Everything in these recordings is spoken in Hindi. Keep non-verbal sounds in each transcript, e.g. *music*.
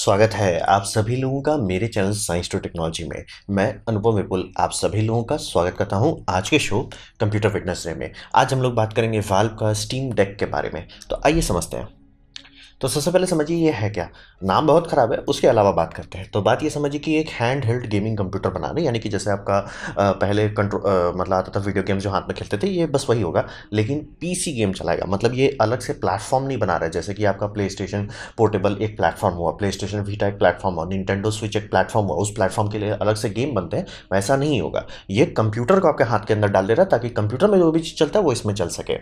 स्वागत है आप सभी लोगों का मेरे चैनल साइंस टू टेक्नोलॉजी में मैं अनुपम विपुल आप सभी लोगों का स्वागत करता हूं आज के शो कंप्यूटर फिटनेस डे में आज हम लोग बात करेंगे वाल्व का स्टीम डेक के बारे में तो आइए समझते हैं तो सबसे पहले समझिए ये है क्या नाम बहुत ख़राब है उसके अलावा बात करते हैं तो बात ये समझिए कि एक हैंड हेल्ड गेमिंग कंप्यूटर बना रहे हैं यानी कि जैसे आपका पहले कंट्रो मतलब आता था वीडियो गेम्स जो हाथ में खेलते थे ये बस वही होगा लेकिन पीसी गेम चलाएगा मतलब ये अलग से प्लेटफॉर्म नहीं बना रहा है जैसे कि आपका प्ले स्टेशन पोर्टेबल एक प्लेटफॉर्म हुआ प्ले स्टेशन वीटा एक प्लेटफॉर्म हुआ निंटेंडो स्विच एक प्लेटफॉर्म हुआ उस प्लेटफॉर्म के लिए अलग से गेम बनते हैं वैसा नहीं होगा ये कंप्यूटर को आपके हाथ के अंदर डाल दे रहा है ताकि कंप्यूटर में जो भी चीज़ चलता है वो इसमें चल सके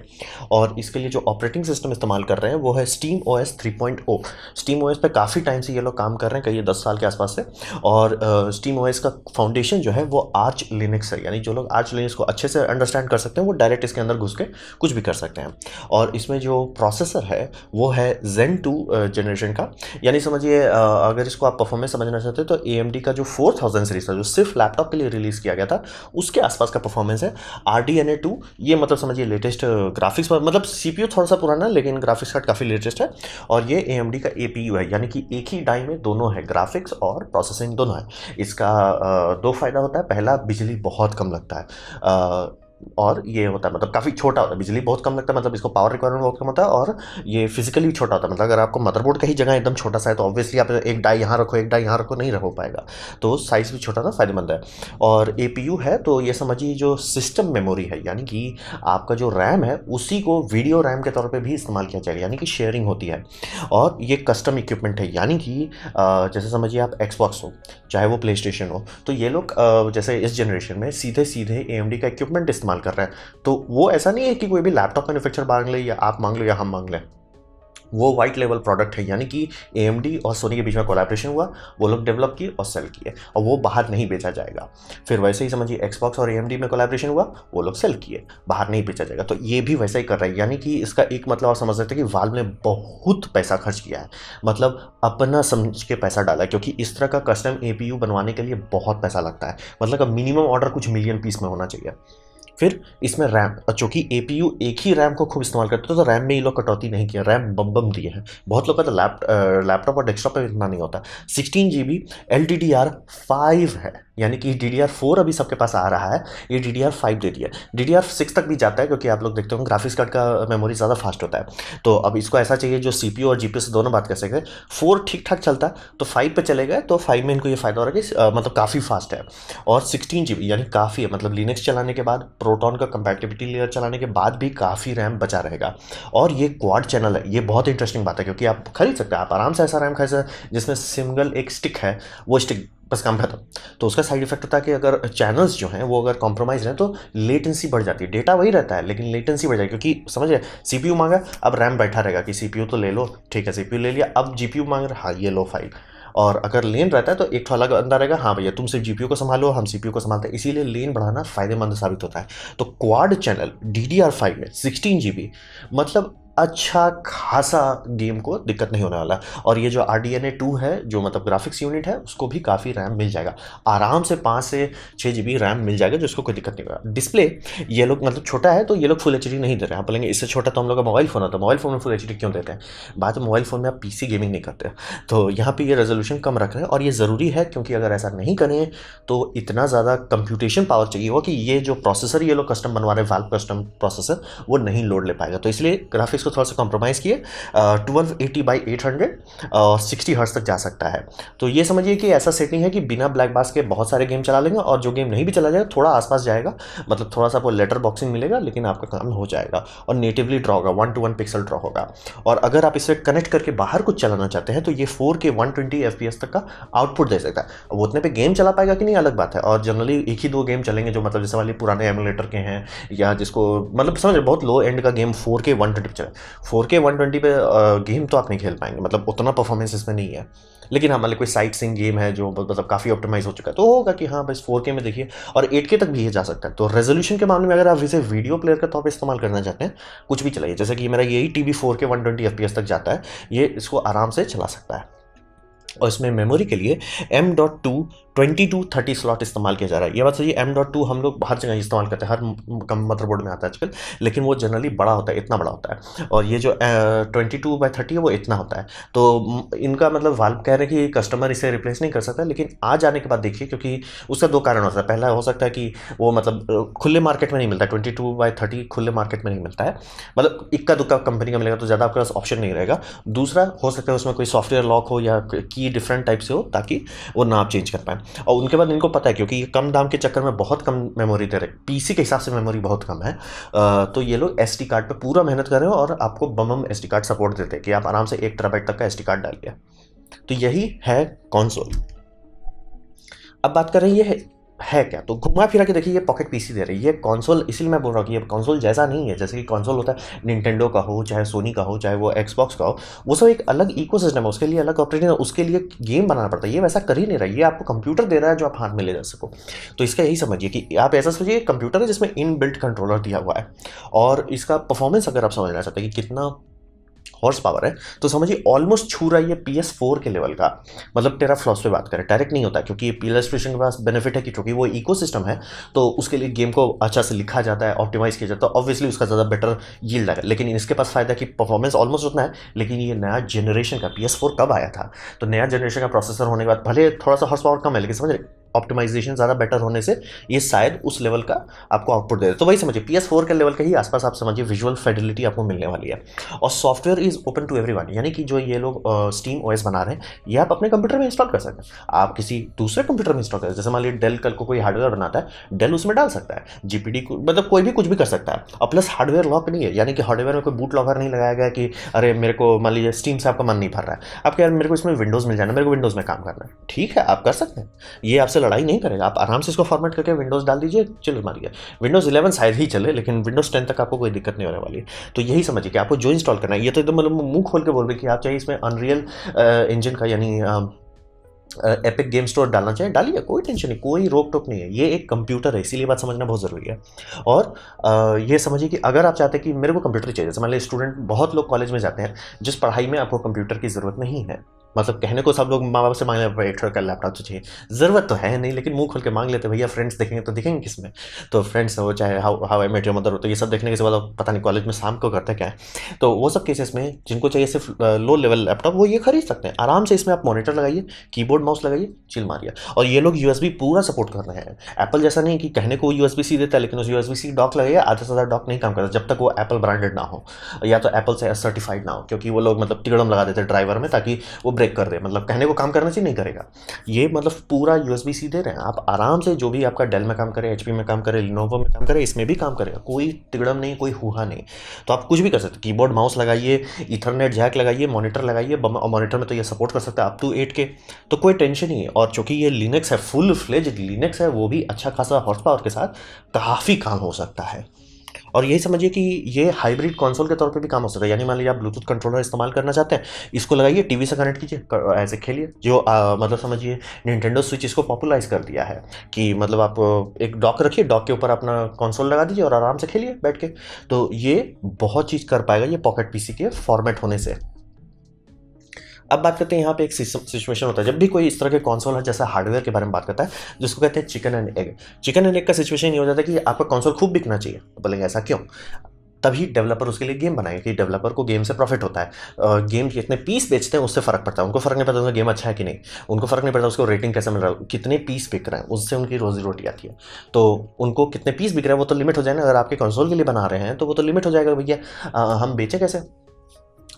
और इसके लिए जो ऑपरेटिंग सिस्टम इस्तेमाल कर रहे हैं वो है Steam O S three three point O Steam OS पे काफ़ी टाइम से ये लोग काम कर रहे हैं कई दस साल के आसपास से और स्टीम ओएस का फाउंडेशन जो है वो आर्च लिनिक्स है यानी जो लोग आर्च लिनिक्स को अच्छे से अंडरस्टैंड कर सकते हैं वो डायरेक्ट इसके अंदर घुस के कुछ भी कर सकते हैं और इसमें जो प्रोसेसर है वो है जेन टू जनरेशन का यानी समझिए अगर इसको आप परफॉर्मेंस समझना चाहते हो तो ए का जो फोर थाउजेंड सीरीज था जो सिर्फ लैपटॉप के लिए रिलीज़ किया गया था उसके आसपास का परफॉर्मेंस है R D N A two ये मतलब समझिए लेटेस्ट ग्राफिक्स पर मतलब सी थोड़ा सा पुराना लेकिन ग्राफिक्स कार्ड काफ़ी लेटेस्ट है और ये ए का ए है यानी कि एक ही डाई में दोनों है ग्राफिक्स और प्रोसेसिंग दोनों है इसका दो फ़ायदा होता है पहला बिजली बहुत कम लगता है और ये होता है मतलब काफ़ी छोटा होता है बिजली बहुत कम लगता है मतलब इसको पावर रिक्वायरमेंट बहुत कम होता है और ये फिजिकली छोटा होता है मतलब अगर आपको मदरबोर्ड का ही जगह एकदम छोटा सा है तो ऑब्वियसली आप एक डाई यहाँ रखो एक डाई यहाँ रखो नहीं रह पाएगा तो साइज़ भी छोटा ना फ़ायदेमंद है और ए है तो ये समझिए जो सिस्टम मेमोरी है यानी कि आपका जो रैम है उसी को वीडियो रैम के तौर पर भी इस्तेमाल किया जाएगा यानी कि शेयरिंग होती है और ये कस्टम इक्विपमेंट है यानी कि जैसे समझिए आप एक्सबॉक्स हो चाहे वो प्ले हो तो ये लोग जैसे इस जनरेशन में सीधे सीधे ए का इक्विपमेंट इस्तेमाल इस्तेमाल कर रहे हैं तो वो ऐसा नहीं है कि कोई भी लैपटॉप मैन्युफैक्चर मांग ले या आप मांग लो या हम मांग लें वो वाइट लेवल प्रोडक्ट है यानी कि ए और सोनी के बीच में कोलाब्रेशन हुआ वो लोग डेवलप किए और सेल किए और वो बाहर नहीं बेचा जाएगा फिर वैसे ही समझिए एक्सबॉक्स और ए में कोलाब्रेशन हुआ वो लोग सेल किए बाहर नहीं बेचा जाएगा तो ये भी वैसा ही कर रहा है यानी कि इसका एक मतलब आप समझ सकते हैं कि वाल ने बहुत पैसा खर्च किया है मतलब अपना समझ के पैसा डाला क्योंकि इस तरह का कस्टम ए बनवाने के लिए बहुत पैसा लगता है मतलब मिनिमम ऑर्डर कुछ मिलियन पीस में होना चाहिए फिर इसमें रैम और चूँकि ए एक ही रैम को खूब इस्तेमाल करते थे तो रैम में ये लोग कटौती नहीं किया रैम बम बम दिए हैं बहुत लोग का तो लैप लैपटॉप और डेस्कटॉप पर इतना नहीं होता sixteen G B L D D R five है यानी कि डी डी आर फोर अभी सबके पास आ रहा है ये डी डी आर फाइव दे दिया डी डी आर सिक्स तक भी जाता है क्योंकि आप लोग देखते हो ग्राफिक्स कार्ड का मेमोरी ज़्यादा फास्ट होता है तो अब इसको ऐसा चाहिए जो सी पी यू और जी पी यू से दोनों बात कर सके फोर ठीक ठाक चलता है तो फाइव पे चले गए तो फाइव में इनको ये फ़ायदा हो रहा है कि मतलब काफ़ी फास्ट है और सिक्सटीन जी बी यानी काफ़ी है मतलब लिनक्स चलाने के बाद प्रो प्रोटॉन का कंपैटिबिलिटी लेयर चलाने के बाद भी काफ़ी रैम बचा रहेगा और ये क्वाड चैनल है ये बहुत इंटरेस्टिंग बात है क्योंकि आप खरीद सकते हैं आप आराम से ऐसा रैम खरीद सकते हैं जिसमें सिंगल एक स्टिक है वो स्टिक बस काम खत्म तो उसका साइड इफेक्ट होता है कि अगर चैनल्स जो हैं वो अगर कॉम्प्रोमाइज हैं तो लेटेंसी बढ़ जाती है डेटा वही रहता है लेकिन लेटेंसी बढ़ जाएगी क्योंकि समझ रहे सीपीयू मांगा अब रैम बैठा रहेगा कि सीपीयू तो ले लो ठीक है सीपीयू ले लिया अब जीपीयू मांग रहा हाँ ये लो फाइल और अगर लेन रहता है तो एक अलग अंदर रहेगा हाँ भैया तुम सिर्फ जीपीओ को संभालो हम सीपीओ को संभालते हैं इसीलिए लेन बढ़ाना फायदेमंद साबित होता है तो quad channel D D R five में सिक्सटीन जी बी मतलब अच्छा खासा गेम को दिक्कत नहीं होने वाला और ये जो R D N A two है जो मतलब ग्राफिक्स यूनिट है उसको भी काफ़ी रैम मिल जाएगा आराम से पाँच से छः जी बी रैम मिल जाएगा जिसको कोई दिक्कत नहीं होगा डिस्प्ले ये लोग मतलब छोटा है तो ये लोग फुल एच डी नहीं दे रहे हैं आप बोलेंगे इससे छोटा तो हम लोग का मोबाइल फ़ोन होता है मोबाइल तो फ़ोन में फुल एच डी क्यों देते हैं बात है मोबाइल फ़ोन में आप पी सी गेमिंग नहीं करते तो यहाँ पर ये रेजोल्यूशन कम रख रहे हैं और ये ज़रूरी है क्योंकि अगर ऐसा नहीं करें तो इतना ज़्यादा कंप्यूटेशन पावर चाहिए होगा कि ये जो प्रोसेसर ये लोग कस्टम बनवा रहे हैं वाल्व कस्टम प्रोसेसर वो नहीं लोड ले पाएगा तो इसलिए ग्राफिक्स को तो थोड़ा सा कॉम्प्रोमाइज़ किए twelve eighty by eight hundred sixty hertz तक जा सकता है तो ये समझिए कि ऐसा सेटिंग है कि बिना ब्लैक बास के बहुत सारे गेम चला लेंगे और जो गेम नहीं भी चला जाएगा थोड़ा आसपास जाएगा मतलब थोड़ा सा आपको लेटर बॉक्सिंग मिलेगा लेकिन आपका काम हो जाएगा और नेटिवली ड्रॉ होगा one two one pixel draw होगा और अगर आप इसे कनेक्ट करके बाहर कुछ चलाना चाहते हैं तो ये four K one twenty F तक का आउटपुट दे सकता है वो उतने पर गेम चला पाएगा कि नहीं अलग बात है और जनरली एक ही दो गेम चलेंगे जो मतलब जैसे वाले पुराने एमुलेटर के हैं या जिसको मतलब समझ बहुत लो एंड का game four K one twenty चले फोर के वन ट्वेंटी पे गेम तो आप नहीं खेल पाएंगे मतलब उतना परफॉर्मेंस इसमें नहीं है लेकिन हमारे कोई साइट सिंग गेम है जो मतलब काफ़ी ऑप्टिमाइज हो चुका है तो होगा कि हाँ बस फोर के में देखिए और एट के तक भी ये जा सकता है तो रेजोल्यूशन के मामले में अगर आप इसे वीडियो प्लेयर का तौर तो पर इस्तेमाल करना चाहते हैं कुछ भी चलाइए जैसे कि मेरा यही T V four K one twenty F P S तक जाता है ये इसको आराम से चला सकता है और इसमें मेमोरी के लिए M dot two twenty two thirty slot इस्तेमाल किया जा रहा है ये बात सही एम डॉट टू हम लोग हर जगह इस्तेमाल करते हैं हर कम मदरबोर्ड में आता है आजकल लेकिन वो जनरली बड़ा होता है इतना बड़ा होता है और ये जो ट्वेंटी टू बाई थर्टी है वो इतना होता है तो इनका मतलब वाल्व कह रहे हैं कि कस्टमर इसे रिप्लेस नहीं कर सकता लेकिन आ जाने के बाद देखिए क्योंकि उसका दो कारण हो सकता है पहला हो सकता है कि वो मतलब खुले मार्केट में नहीं मिलता ट्वेंटी टू बाई थर्टी खुले मार्केट में नहीं मिलता है मतलब इक्का दुक्का कंपनी का मिलेगा तो ज़्यादा आपके पास ऑप्शन नहीं रहेगा दूसरा हो सकता है उसमें कोई सॉफ्टवेयर लॉक हो या की डिफरेंट टाइप से हो ताकि वो ना आप चेंज कर पाए और उनके बाद इनको पता है क्योंकि ये कम दाम के चक्कर में बहुत कम मेमोरी दे रहे पीसी के हिसाब से मेमोरी बहुत कम है तो ये लोग एस कार्ड पर पूरा मेहनत कर रहे हो और आपको बम एस कार्ड सपोर्ट देते हैं कि आप आराम से एक तरफ तक का एस कार्ड डालिए तो यही है कौनसोल अब बात कर रहे है है क्या तो घुमा फिरा के देखिए ये पॉकेट पीसी दे रही है कंसोल इसलिए मैं बोल रहा हूँ कि ये कंसोल जैसा नहीं है जैसे कि कंसोल होता है निंटेंडो का हो चाहे सोनी का हो चाहे वो एक्सबॉक्स का हो वो सब एक अलग इको है उसके लिए अलग ऑपरेटिंग उसके लिए गेम बनाना पड़ता है ये वैसा कर ही नहीं रहा है ये आपको कंप्यूटर दे रहा है जो आप हाथ में ले जा सको तो इसका यही समझिए कि आप ऐसा समझिए कंप्यूटर है जिसमें इन बिल्ट कंट्रोलर दिया हुआ है और इसका परफॉर्मेंस अगर आप समझना चाहते हैं कि कितना हॉर्स पावर है तो समझिए ऑलमोस्ट छू रहा है ये पी एस फोर के लेवल का मतलब टेरा फ्लॉस पे बात करें डायरेक्ट नहीं होता क्योंकि पी एल के पास बेनिफिट है कि क्योंकि वो इको है तो उसके लिए गेम को अच्छा से लिखा जाता है ऑप्टिमाइज किया जाता है ऑब्वियसली तो उसका ज़्यादा बेटर यील लगा लेकिन इसके पास फ़ायदा कि परफॉर्मेंस ऑलमोस्ट उतना है लेकिन ये नया जनरेशन का पी एस फोर कब आया था तो नया जनरेशन का प्रोसेसर होने के बाद भले थोड़ा सा हॉर्स पावर कम है लेकिन समझ रहे ऑप्टिमाइजेशन ज़्यादा बेटर होने से ये शायद उस लेवल का आपको आउटपुट दे रहे तो वही समझिए पी एस फोर के लेवल के ही आसपास आप समझिए विजुअल फेडिलिटी आपको मिलने वाली है और software is open to every यानी कि जो ये लोग स्टीम ओ बना रहे हैं ये आप अपने कंप्यूटर में इंस्टॉल कर सकते हैं आप किसी दूसरे कंप्यूटर में इंस्टॉल कर सकते हैं जैसे मान लीजिए डेल कल को कोई हार्डवेयर बनाता है डेल उसमें डाल सकता है जी को मतलब कोई भी कुछ भी कर सकता है और प्लस हार्डवेयर लॉक नहीं है यानी कि हार्डवेयर में कोई बूट लॉकर नहीं लगाया गया कि अरे मेरे को मान लीजिए स्टीम से आपका मन नहीं भर रहा है आपके यार मेरे को इसमें विंडोज़ मिल जाना मेरे को विंडोज़ में काम करना है ठीक है आप कर सकते हैं ये आपसे लड़ाई नहीं करेगा आप आराम से इसको फॉर्मेट करके विंडोज़ डाल दीजिए चिल मारिए विंडोज़ इलेवन शायद ही चले लेकिन विंडोज़ टेन तक आपको कोई दिक्कत नहीं होने वाली तो यही समझिए कि आपको जो इंस्टॉल करना है ये तो एकदम मतलब मुंह खोल के बोल रहे कि आप चाहिए इसमें अनरियल इंजन uh, का यानी एपिक गेम स्टोर डालना चाहिए डालिए कोई टेंशन नहीं कोई रोक टोक नहीं है ये एक कंप्यूटर है इसीलिए बात समझना बहुत ज़रूरी है और आ, uh, ये समझिए कि अगर आप चाहते हैं कि मेरे को कंप्यूटर चाहिए जैसे मान लीजिए स्टूडेंट बहुत लोग कॉलेज में जाते हैं जिस पढ़ाई में आपको कंप्यूटर की ज़रूरत नहीं है मतलब कहने को सब लोग माँ बाप से मांग लें भाई थोड़ा लैपटॉप तो चाहिए ज़रूरत तो है नहीं लेकिन मुंह खोल के मांग लेते भैया फ्रेंड्स देखेंगे तो दिखेंगे किस में तो फ्रेंड्स हो चाहे how how I met your mother हो तो ये सब देखने के बाद पता नहीं कॉलेज में शाम को करते क्या है तो वो सब केसेस में जिनको चाहिए सिर्फ लो लेवल लैपटॉप वो ये खरीद सकते हैं आराम से इसमें आप मॉनिटर लगाइए कीबोर्ड माउस लगाइए चिल मारिए और ये लोग यू पूरा सपोर्ट कर रहे हैं एप्पल जैसा नहीं कि कहने को यू सी देता है लेकिन उस यू सी डॉक लगाइए आधा से आधा डॉक नहीं काम करता जब तक वो एप्पल ब्रांडेड ना हो या तो एप्पल से सर्टिफाइड ना हो क्योंकि वो लोग मतलब टिकड़म लगा देते हैं ड्राइवर में ताकि वो ब्रेक कर दे मतलब कहने को काम करना चाहिए नहीं करेगा ये मतलब पूरा यू एस बी सी दे रहे हैं आप आराम से जो भी आपका डेल में काम करे एच में काम करे लिनोवो में काम करे इसमें भी काम करेगा कोई तिगड़म नहीं कोई हुआ नहीं तो आप कुछ भी कर सकते की बोर्ड माउस लगाइए इथरनेट जैक लगाइए मॉनिटर लगाइए मॉनिटर में तो ये सपोर्ट कर सकता है अप टू एट के तो कोई टेंशन नहीं है और चूंकि ये लिनक्स है फुल फ्लेज लिनक्स है वो भी अच्छा खासा हॉर्स पावर के साथ काफ़ी काम हो सकता है और यही समझिए कि ये हाइब्रिड कंसोल के तौर पे भी काम हो सकता है यानी मान लीजिए आप ब्लूटूथ कंट्रोलर इस्तेमाल करना चाहते हैं इसको लगाइए टीवी से कनेक्ट कीजिए ऐसे खेलिए जो आ, मतलब समझिए निंटेंडो स्विच इसको पॉपुलराइज कर दिया है कि मतलब आप एक डॉक रखिए डॉक के ऊपर अपना कंसोल लगा दीजिए और आराम से खेलिए बैठ के तो ये बहुत चीज़ कर पाएगा ये पॉकेट पीसी के फॉर्मेट होने से अब बात करते हैं यहाँ पे एक सिचुएशन होता है जब भी कोई इस तरह के कॉन्सोल है जैसा हार्डवेयर के बारे में बात करता है जिसको कहते हैं chicken and egg chicken and egg का सिचुएशन ये हो जाता है कि आपका कॉन्सोल खूब बिकना चाहिए तो बोलेंगे ऐसा क्यों तभी डेवलपर उसके लिए गेम बनाएंगे कि डेवलपर को गेम से प्रॉफिट होता है गेम कितने पीस बेचते हैं उससे फर्क पड़ता है उनको फर्क नहीं पड़ता उनका गेम अच्छा है कि नहीं उनको फर्क नहीं पड़ता उसको रेटिंग कैसे मिल रहा है कितने पीस बिक रहे हैं उससे उनकी रोजी रोटी आती है तो उनको कितने पीस बिक रहे हैं वो तो लिमिट हो जाए ना अगर आपके कंसोल के लिए बना रहे हैं तो वो तो लिमिट हो जाएगा भैया हम बेचें कैसे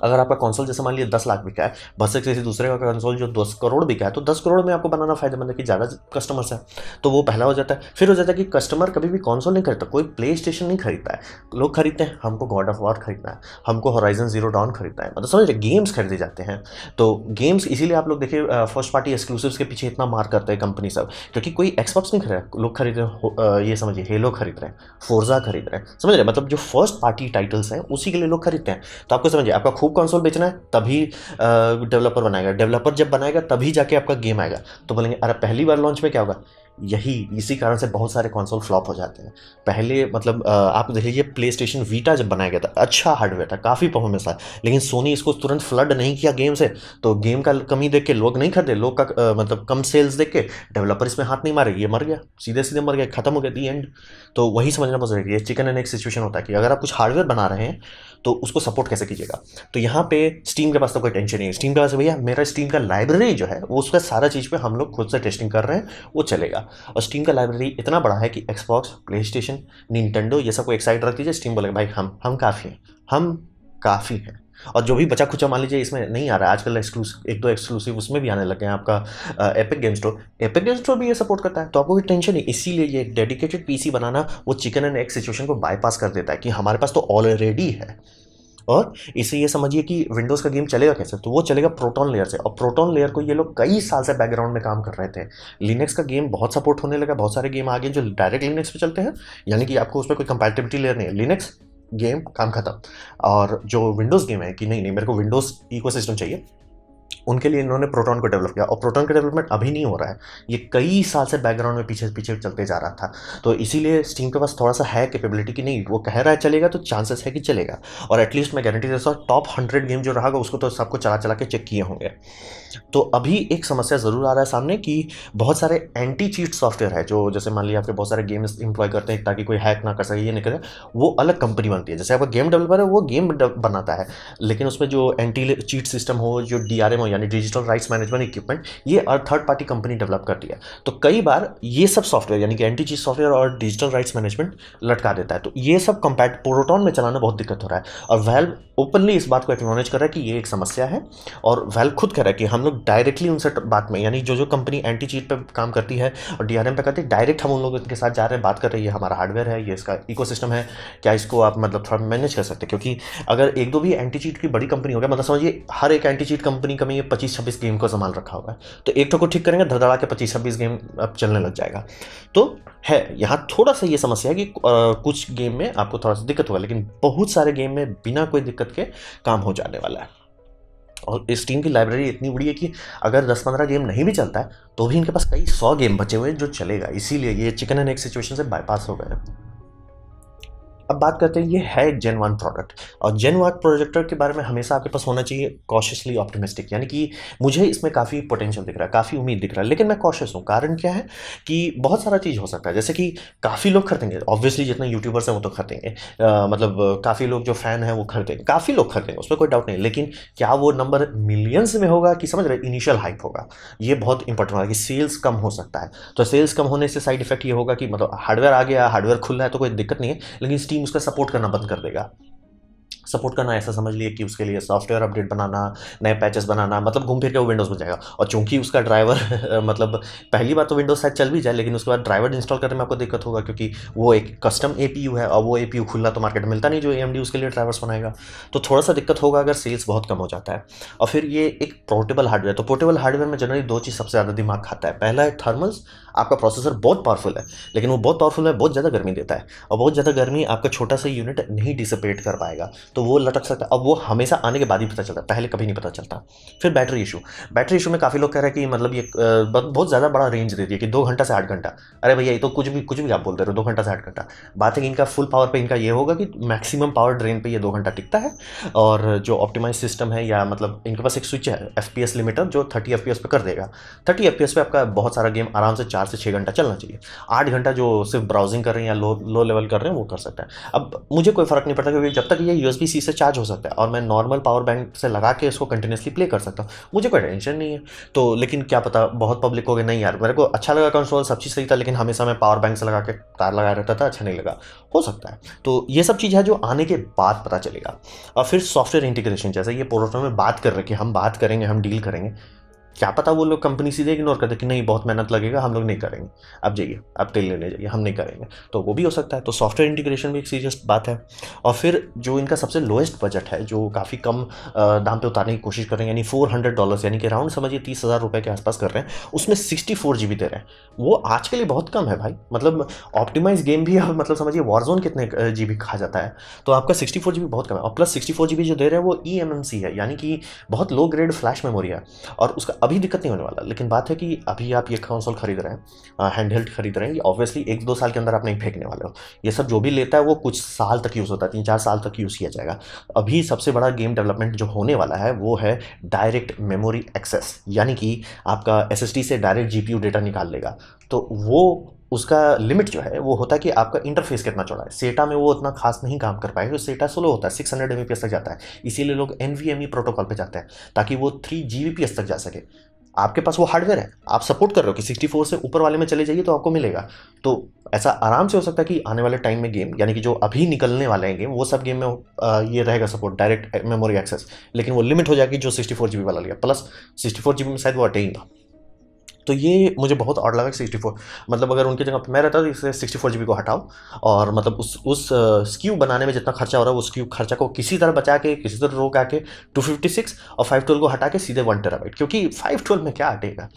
अगर आपका कंसोल जैसे मान लीजिए दस लाख बिका है बस एक किसी दूसरे का कंसोल जो दस करोड़ बिका है तो दस करोड़ में आपको बनाना फायदेमंद है कि ज़्यादा कस्टमर्स हैं तो वो पहला हो जाता है फिर हो जाता है कि कस्टमर कभी भी कौनसोल नहीं खरीदता कोई प्ले स्टेशन नहीं खरीदता है लोग खरीदते हैं हमको गॉड ऑफ वॉर खरीदना है हमको हॉराइजन जीरो डाउन खरीदना है मतलब समझ रहे गेम्स खरीदे जाते हैं तो गेम्स इसीलिए आप लोग देखिए फर्स्ट पार्टी एक्सक्लूसिव के पीछे इतना मार करते हैं कंपनी सब क्योंकि कोई एक्सपॉक्स नहीं खरीद लोग खरीद रहे ये समझिए हेलो खरीद रहे हैं फोर्जा खरीद रहे हैं समझ रहे मतलब जो फर्स्ट पार्टी टाइटल्स हैं उसी के लिए लोग खरीदते हैं तो आपको समझिए आपका खूब कंसोल बेचना है तभी डेवलपर बनाएगा डेवलपर जब बनाएगा तभी जाके आपका गेम आएगा तो बोलेंगे अरे पहली बार लॉन्च में क्या होगा यही इसी कारण से बहुत सारे कंसोल फ्लॉप हो जाते हैं पहले मतलब आप देख लीजिए प्ले स्टेशन वीटा जब बनाया गया था अच्छा हार्डवेयर था काफ़ी परफॉर्मेंस था लेकिन सोनी इसको तुरंत फ्लड नहीं किया गेम से तो गेम का कमी देख के लोग नहीं खरीदे लोग का आ, मतलब कम सेल्स देख के डेवलपर इसमें हाथ नहीं मारे ये मर गया सीधे सीधे मर गया खत्म हो गया दी एंड तो वही समझना पसंद है चिकन एंड एक सिचुएशन होता है कि अगर आप कुछ हार्डवेयर बना रहे हैं तो उसको सपोर्ट कैसे कीजिएगा तो यहाँ पे स्टीम के पास तो कोई टेंशन नहीं है स्टीम के पास भैया मेरा स्टीम का लाइब्रेरी जो है वो उसका सारा चीज़ पे हम लोग खुद से टेस्टिंग कर रहे हैं वो चलेगा और स्टीम का लाइब्रेरी इतना बड़ा है कि एक्सबॉक्स प्ले स्टेशन निन्टेंडो ये सबको एक साइड रख दीजिए स्टीम बोलेगा भाई हम हम काफ़ी हैं हम काफ़ी हैं और जो भी बचा खुचा मान लीजिए इसमें नहीं आ रहा है आजकल एक्सक्लूसिव एक दो एक्सक्लूसिव उसमें भी आने लगे हैं आपका Epic game store Epic game store भी ये सपोर्ट करता है तो आपको कोई टेंशन नहीं इसीलिए ये डेडिकेटेड पीसी बनाना वो चिकन एंड एग सिचुएशन को बाईपास कर देता है कि हमारे पास तो ऑलरेडी है और इसे ये समझिए कि विंडोज़ का गेम चलेगा कैसे तो वो चलेगा प्रोटॉन लेयर से और प्रोटॉन लेयर को ये लोग कई साल से बैकग्राउंड में काम कर रहे थे लिनक्स का गेम बहुत सपोर्ट होने लगा बहुत सारे गेम आ गए जो डायरेक्ट लिनक्स पे चलते हैं यानी कि आपको उस पर कोई कंपेटिविटी लेयर नहीं है लिनक्स गेम काम खत्म और जो विंडोज़ गेम है कि नहीं नहीं मेरे को विंडोज़ इको चाहिए उनके लिए इन्होंने प्रोटॉन को डेवलप किया और प्रोटॉन का डेवलपमेंट अभी नहीं हो रहा है ये कई साल से बैकग्राउंड में पीछे पीछे चलते जा रहा था तो इसीलिए स्टीम के पास थोड़ा सा है कैपेबिलिटी कि नहीं वो कह रहा है चलेगा तो चांसेस है कि चलेगा और एटलीस्ट मैं गारंटी देता हूँ टॉप हंड्रेड गेम जो रहा उसको तो सबको चला चला के चेक किए होंगे तो अभी एक समस्या ज़रूर आ रहा है सामने कि बहुत सारे एंटी चीट सॉफ्टवेयर है जो जैसे मान लीजिए आपके बहुत सारे गेम्स इंप्लॉय करते हैं ताकि कोई हैक ना कर सके ये नहीं करे वो अलग कंपनी बनती है जैसे आपका गेम डेवलपर है वो गेम बनाता है लेकिन उसमें जो एंटी चीट सिस्टम हो जो डी डीएमओ यानी डिजिटल राइट्स मैनेजमेंट इक्विपमेंट ये थर्ड पार्टी कंपनी डेवलप करती है तो कई बार ये सब सॉफ्टवेयर यानी कि एंटी चीज सॉफ्टवेयर और डिजिटल राइट्स मैनेजमेंट लटका देता है तो ये सब कंपैक्ट प्रोटोन में चलाना बहुत दिक्कत हो रहा है और वेल्व ओपनली इस बात को एक्नोलेज कर रहा है कि ये एक समस्या है और वेल्व खुद कह रहा है कि हम लोग डायरेक्टली उनसे बात में यानी जो जो कंपनी एंटी चीट पर काम करती है और डी पे करती है डायरेक्ट हम उन लोगों के साथ जा रहे हैं बात कर रहे हैं ये हमारा हार्डवेयर है ये इसका इको है क्या इसको आप मतलब थोड़ा मैनेज कर सकते हैं क्योंकि अगर एक दो भी एंटी चीट की बड़ी कंपनी हो गया मतलब समझिए हर एक एंटी चीट कंपनी कम में ये 25-26 गेम को संभाल रखा हुआ है तो एक ठो तो को ठीक करेंगे धड़धड़ा के 25-26 गेम अब चलने लग जाएगा तो है यहाँ थोड़ा सा ये समस्या है कि आ, कुछ गेम में आपको थोड़ा सा दिक्कत होगा लेकिन बहुत सारे गेम में बिना कोई दिक्कत के काम हो जाने वाला है और इस टीम की लाइब्रेरी इतनी बड़ी है कि अगर 10-15 गेम नहीं भी चलता है तो भी इनके पास कई सौ गेम बचे हुए हैं जो चलेगा इसीलिए ये चिकन एंड एग सिचुएशन से बाईपास हो गए हैं अब बात करते हैं ये है जेन वन प्रोडक्ट और जेन वन प्रोजेक्टर के बारे में हमेशा आपके पास होना चाहिए कॉशियसली ऑप्टिमिस्टिक यानी कि मुझे इसमें काफ़ी पोटेंशियल दिख रहा है काफ़ी उम्मीद दिख रहा है लेकिन मैं कॉशियस हूँ कारण क्या है कि बहुत सारा चीज़ हो सकता है जैसे कि काफ़ी लोग खरीदेंगे ऑब्वियसली जितने यूट्यूबर्स हैं वो तो खरीदेंगे मतलब काफ़ी लोग जो फैन हैं वो खरीदेंगे काफ़ी लोग खरीदेंगे उसमें कोई डाउट नहीं लेकिन क्या वो नंबर मिलियंस में होगा कि समझ रहे इनिशियल हाइप होगा ये बहुत इंपॉर्टेंट होगा कि सेल्स कम हो सकता है तो सेल्स कम होने से साइड इफेक्ट ये होगा कि मतलब हार्डवेयर आ गया हार्डवेयर खुल रहा है तो कोई दिक्कत नहीं है लेकिन स्टीम उसका सपोर्ट करना बंद कर देगा सपोर्ट करना ऐसा समझ लिए कि उसके लिए सॉफ्टवेयर अपडेट बनाना नए पैचेस बनाना मतलब घूम फिर के वो विंडोज़ में जाएगा और चूंकि उसका ड्राइवर *laughs* मतलब पहली बार तो विंडोज़ शायद चल भी जाए लेकिन उसके बाद ड्राइवर इंस्टॉल करने में आपको दिक्कत होगा क्योंकि वो एक कस्टम ए है और वो ए खुला तो मार्केट में मिलता नहीं जो ए उसके लिए ड्राइवर्स बनाएगा तो थोड़ा सा दिक्कत होगा अगर सेल्स बहुत कम हो जाता है और फिर ये एक पोर्टेबल हार्डवेयर तो पोर्टेबल हार्डवेयर में जनरली दो चीज़ सबसे ज़्यादा दिमाग खाता है पहला है थर्मल्स आपका प्रोसेसर बहुत पावरफुल है लेकिन वो बहुत पावरफुल है बहुत ज़्यादा गर्मी देता है और बहुत ज़्यादा गर्मी आपका छोटा सा यूनिट नहीं डिसिपेट कर पाएगा तो वो लटक सकता है अब वो हमेशा आने के बाद ही पता चलता है पहले कभी नहीं पता चलता फिर बैटरी इशू बैटरी इशू में काफ़ी लोग कह रहे हैं कि मतलब ये बहुत ज़्यादा बड़ा रेंज देती है कि दो घंटा से आठ घंटा अरे भैया ये तो कुछ भी कुछ भी आप बोल रहे हो दो घंटा से आठ घंटा बात है कि इनका फुल पावर पर इनका ये होगा कि मैक्सिमम पावर ड्रेन पर ये दो घंटा टिकता है और जो ऑप्टिमाइज सिस्टम है या मतलब इनके पास एक स्विच है एफ लिमिटर जो थर्टी एफ पे कर देगा थर्टी एफ पे आपका बहुत सारा गेम आराम से चार से छः घंटा चलना चाहिए आठ घंटा जो सिर्फ ब्राउजिंग कर रहे हैं या लो लो लेवल कर रहे हैं वो कर सकते हैं अब मुझे कोई फर्क नहीं पड़ता क्योंकि जब तक ये यूएसबी यूएसबी सी से चार्ज हो सकता है और मैं नॉर्मल पावर बैंक से लगा के इसको कंटिन्यूसली प्ले कर सकता हूँ मुझे कोई टेंशन नहीं है तो लेकिन क्या पता बहुत पब्लिक हो नहीं यार मेरे को अच्छा लगा कंट्रोल सब चीज़ सही था लेकिन हमेशा मैं पावर बैंक से लगा के तार लगाया रहता था अच्छा नहीं लगा हो सकता है तो ये सब चीज़ है जो आने के बाद पता चलेगा और फिर सॉफ्टवेयर इंटीग्रेशन जैसे ये प्रोडक्ट में बात कर रखे हम बात करेंगे हम डील करेंगे क्या पता वो लोग कंपनी सीधे इग्नोर करते कि नहीं बहुत मेहनत लगेगा हम लोग नहीं करेंगे अब जाइए अब तेल ले जाइए हम नहीं करेंगे तो वो भी हो सकता है तो सॉफ्टवेयर इंटीग्रेशन भी एक सीरियस बात है और फिर जो इनका सबसे लोएस्ट बजट है जो काफ़ी कम दाम पे उतारने की कोशिश कर रहे हैं यानी फोर हंड्रेड डॉलर्स यानी कि राउंड समझिए तीस हज़ार रुपये के आसपास कर रहे हैं उसमें सिक्सटी फोर जी बी दे रहे हैं वो आज के लिए बहुत कम है भाई मतलब ऑप्टिमाइज गेम भी मतलब समझिए वॉरजोन कितने जी बी खा जाता है तो आपका सिक्सटी फोर जी बी बहुत कम है और plus sixty four G B जो दे रहे हैं वो ई एम एम सी है यानी कि बहुत लो ग्रेड फ्लैश मेमोरी है और उसका अभी दिक्कत नहीं होने वाला लेकिन बात है कि अभी आप ये कंसोल खरीद रहे हैं हैंड हेल्ड खरीद रहे हैं ऑब्वियसली एक दो साल के अंदर आप नहीं फेंकने वाले हो ये सब जो भी लेता है वो कुछ साल तक यूज़ होता है तीन चार साल तक यूज़ किया जाएगा अभी सबसे बड़ा गेम डेवलपमेंट जो होने वाला है वो है डायरेक्ट मेमोरी एक्सेस यानी कि आपका एस से डायरेक्ट जी डेटा निकाल लेगा तो वो उसका लिमिट जो है वो होता है कि आपका इंटरफेस कितना चौड़ा है सेटा में वो उतना खास नहीं काम कर पाएगा सेटा स्लो होता है सिक्स हंड्रेड एम तक जाता है इसीलिए लोग एन प्रोटोकॉल पर जाते हैं ताकि वो थ्री जी तक जा सके आपके पास वो हार्डवेयर है आप सपोर्ट कर रहे हो कि 64 से ऊपर वाले में चले जाइए तो आपको मिलेगा तो ऐसा आराम से हो सकता है कि आने वाले टाइम में गेम यानी कि जो अभी निकलने वाले हैं गेम वो सब गेम में ये रहेगा सपोर्ट डायरेक्ट मेमोरी एक्सेस लेकिन वो लिमिट हो जाएगी जो सिक्सटी फोर वाला लिया प्लस सिक्सटी फोर में शायद वो अटेन था तो ये मुझे बहुत ऑर्ड लगा सिक्सटी फोर मतलब अगर उनकी जगह मैं रहता तो इसे सिक्सटी फोर जी बी को हटाओ और मतलब उस उस स्क्यू बनाने में जितना खर्चा हो रहा है उस स्क्यू खर्चा को किसी तरह बचा के किसी तरह रोक आके टू फिफ्टी सिक्स और फाइव ट्वेल्व को हटा के सीधे वन टेरा क्योंकि फाइव ट्वेल्व में क्या हटेगा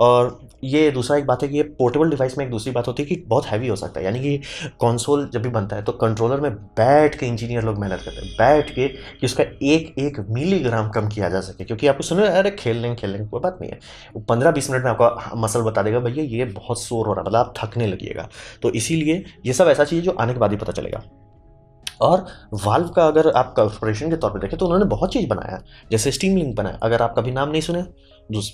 और ये दूसरा एक बात है कि ये पोर्टेबल डिवाइस में एक दूसरी बात होती है कि बहुत हैवी हो सकता है यानी कि कंसोल जब भी बनता है तो कंट्रोलर में बैठ के इंजीनियर लोग मेहनत करते हैं बैठ के कि उसका एक एक मिलीग्राम कम किया जा सके क्योंकि आपको सुनो अरे खेल लेंगे खेल लेंगे कोई बात नहीं है वो पंद्रह बीस मिनट में आपका मसल बता देगा भैया ये बहुत शोर हो रहा है मतलब आप थकने लगिएगा तो इसीलिए ये सब ऐसा चीज़ जो आने के बाद ही पता चलेगा और वाल्व का अगर आप कॉर्पोरेशन के तौर पर देखें तो उन्होंने बहुत चीज़ बनाया जैसे स्टीम लिंक बनाया अगर आप कभी नाम नहीं सुने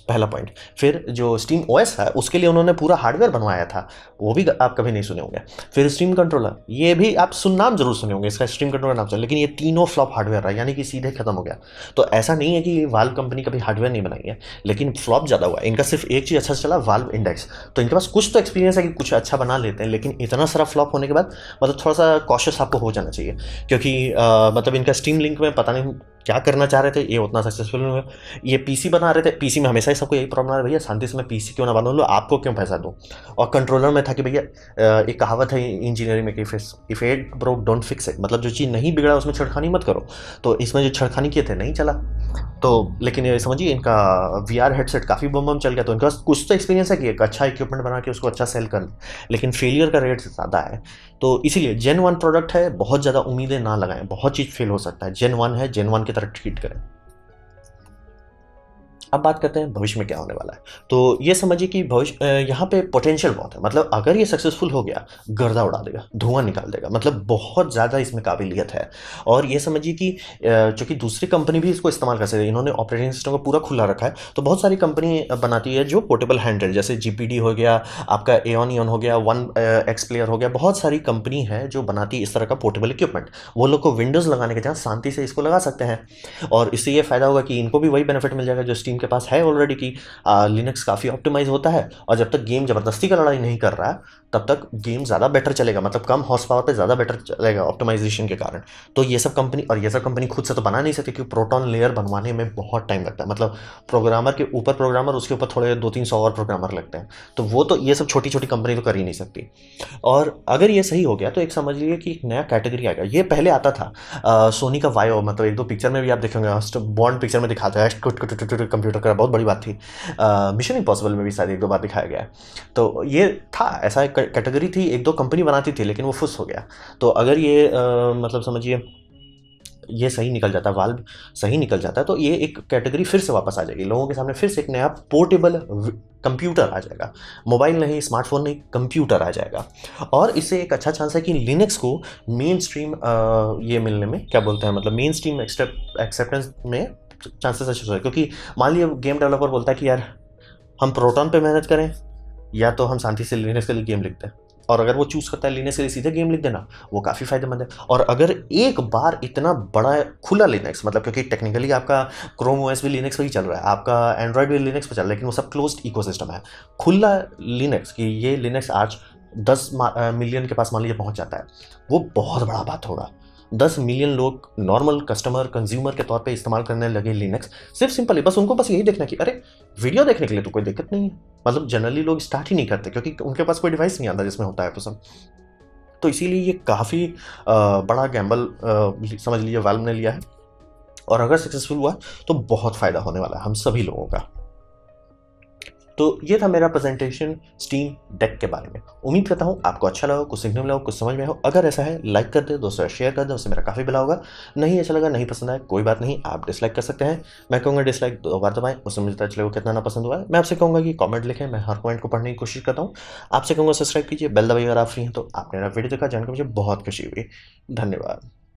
पहला पॉइंट फिर जो स्टीम ओएस है उसके लिए उन्होंने पूरा हार्डवेयर बनवाया था वो भी आप कभी नहीं सुने होंगे फिर स्ट्रीम कंट्रोलर ये भी आप सुन नाम जरूर सुने होंगे इसका स्ट्रीम कंट्रोलर नाम सुने लेकिन ये तीनों फ्लॉप हार्डवेयर रहा यानी कि सीधे खत्म हो गया तो ऐसा नहीं है कि वाल्व कंपनी कभी हार्डवेयर नहीं बनाई है लेकिन फ्लॉप ज़्यादा हुआ इनका सिर्फ एक चीज़ अच्छा चला वाल्व इंडेक्स तो इनके पास कुछ तो एक्सपीरियंस है कि कुछ अच्छा बना लेते हैं लेकिन इतना सारा फ्लॉप होने के बाद मतलब थोड़ा सा कॉशियस आपको हो जाना चाहिए क्योंकि मतलब इनका स्टीम लिंक में पता नहीं क्या करना चाह रहे थे ये उतना सक्सेसफुल नहीं हुआ ये पीसी बना रहे थे पीसी पीसी में हमेशा ही सबको यही प्रॉब्लम आ भैया शांति से मैं पीसी क्यों ना बना लो आपको क्यों पैसा दूँ और कंट्रोलर में था कि भैया एक कहावत है इंजीनियरिंग में कि if it broke don't fix it मतलब जो चीज़ नहीं बिगड़ा उसमें छड़खानी मत करो तो इसमें जो छड़खानी किए थे नहीं चला तो लेकिन ये समझिए इनका वी आर हेडसेट काफ़ी बम बम चल गया तो इनका कुछ तो एक्सपीरियंस है कि एक अच्छा इक्विपमेंट बना के उसको अच्छा सेल कर लें लेकिन फेलियर का रेट ज़्यादा है तो इसीलिए जेन वन प्रोडक्ट है बहुत ज़्यादा उम्मीदें ना लगाएं बहुत चीज़ फेल हो सकता है जेन वन है जेन वन की तरह ट्रीट करें अब बात करते हैं भविष्य में क्या होने वाला है तो ये समझिए कि भविष्य यहाँ पे पोटेंशियल बहुत है मतलब अगर ये सक्सेसफुल हो गया गर्दा उड़ा देगा धुआं निकाल देगा मतलब बहुत ज़्यादा इसमें काबिलियत है और ये समझिए कि चूँकि दूसरी कंपनी भी इसको इस्तेमाल कर सकती है इन्होंने ऑपरेटिंग सिस्टम को पूरा खुला रखा है तो बहुत सारी कंपनी बनाती है जो पोर्टेबल हैंडल जैसे जी हो गया आपका एन ईन हो गया वन एक्स प्लेयर हो गया बहुत सारी कंपनी है जो बनाती है इस तरह का पोर्टेबल इक्विपमेंट वो लोग को विंडोज़ लगाने के जहाँ शांति से इसको लगा सकते हैं और इससे ये फ़ायदा होगा कि इनको भी वही बेनिफिट मिल जाएगा जो स्टीम टीम के पास है ऑलरेडी कि लिनक्स काफ़ी ऑप्टिमाइज होता है और जब तक गेम ज़बरदस्ती का लड़ाई नहीं कर रहा तब तक गेम ज़्यादा बेटर चलेगा मतलब कम हॉर्स पावर पर ज़्यादा बेटर चलेगा ऑप्टिमाइजेशन के कारण तो ये सब कंपनी और ये सब कंपनी खुद से तो बना नहीं सकती क्योंकि प्रोटॉन लेयर बनवाने में बहुत टाइम लगता है मतलब प्रोग्रामर के ऊपर प्रोग्रामर उसके ऊपर थोड़े दो तीन सौ और प्रोग्रामर लगते हैं तो वो तो ये सब छोटी छोटी कंपनी तो कर ही नहीं सकती और अगर ये सही हो गया तो एक समझ लीजिए कि एक नया कैटेगरी आएगा ये पहले आता था सोनी का वायो मतलब एक दो पिक्चर में भी आप देखेंगे बॉन्ड पिक्चर में दिखाते हैं कंप्यूटर का बहुत बड़ी बात थी मिशन इम्पॉसिबल में भी शायद एक दो बार दिखाया गया तो ये था ऐसा एक कैटेगरी थी एक दो कंपनी बनाती थी लेकिन वो फुस हो गया तो अगर ये आ, मतलब समझिए ये सही निकल जाता है वाल्व सही निकल जाता है तो ये एक कैटेगरी फिर से वापस आ जाएगी लोगों के सामने फिर से एक नया पोर्टेबल कंप्यूटर आ जाएगा मोबाइल नहीं स्मार्टफोन नहीं कंप्यूटर आ जाएगा और इससे एक अच्छा चांस है कि लिनक्स को मेन स्ट्रीम ये मिलने में क्या बोलते हैं मतलब मेन स्ट्रीम एक्सेप्टेंस में चांसेस अच्छे हो क्योंकि मान लीजिए गेम डेवलपर बोलता है कि यार हम प्रोटॉन पे मेहनत करें या तो हम शांति से लेने के लिए गेम लिखते हैं और अगर वो चूज़ करता है लेने के लिए सीधे गेम लिख देना वो काफ़ी फायदेमंद है और अगर एक बार इतना बड़ा खुला लिनक्स मतलब क्योंकि टेक्निकली आपका क्रोम ओएस भी लिनक्स पर ही चल रहा है आपका एंड्रॉयड भी लिनक्स पर चल रहा है लेकिन वो सब क्लोज इकोसिस्टम है खुला लिनक्स कि ये लिनक्स आज दस मिलियन के पास मान लीजिए पहुंच जाता है वो बहुत बड़ा बात होगा दस मिलियन लोग नॉर्मल कस्टमर कंज्यूमर के तौर पे इस्तेमाल करने लगे लिनक्स सिर्फ सिंपल है बस उनको बस यही देखना कि अरे वीडियो देखने के लिए तो कोई दिक्कत नहीं है मतलब जनरली लोग स्टार्ट ही नहीं करते क्योंकि उनके पास कोई डिवाइस नहीं आता जिसमें होता है तो सब तो इसीलिए ये काफ़ी बड़ा गैम्बल समझ लीजिए वाल्व ने लिया है और अगर सक्सेसफुल हुआ तो बहुत फ़ायदा होने वाला है हम सभी लोगों का तो ये था मेरा प्रेजेंटेशन स्टीम डेक के बारे में उम्मीद करता हूँ आपको अच्छा लगा कुछ सीखने में लगा कुछ समझ में हो अगर ऐसा है लाइक कर दे दोस्तों शेयर कर दे उससे मेरा काफ़ी भला होगा नहीं अच्छा लगा नहीं पसंद आया कोई बात नहीं आप डिसलाइक कर सकते हैं मैं कहूँगा डिसलाइक दो बार दबाएँ उससे मुझे अच्छा चलेगा कितना ना पसंद हुआ है मैं आपसे कहूँगा कि कॉमेंट लिखें मैं हर कॉमेंट को पढ़ने की कोशिश करता हूँ आपसे कहूँगा सब्सक्राइब कीजिए बेल दबाइए अगर आप फ्री हैं तो आपने मेरा वीडियो देखा जानकर मुझे बहुत खुशी हुई धन्यवाद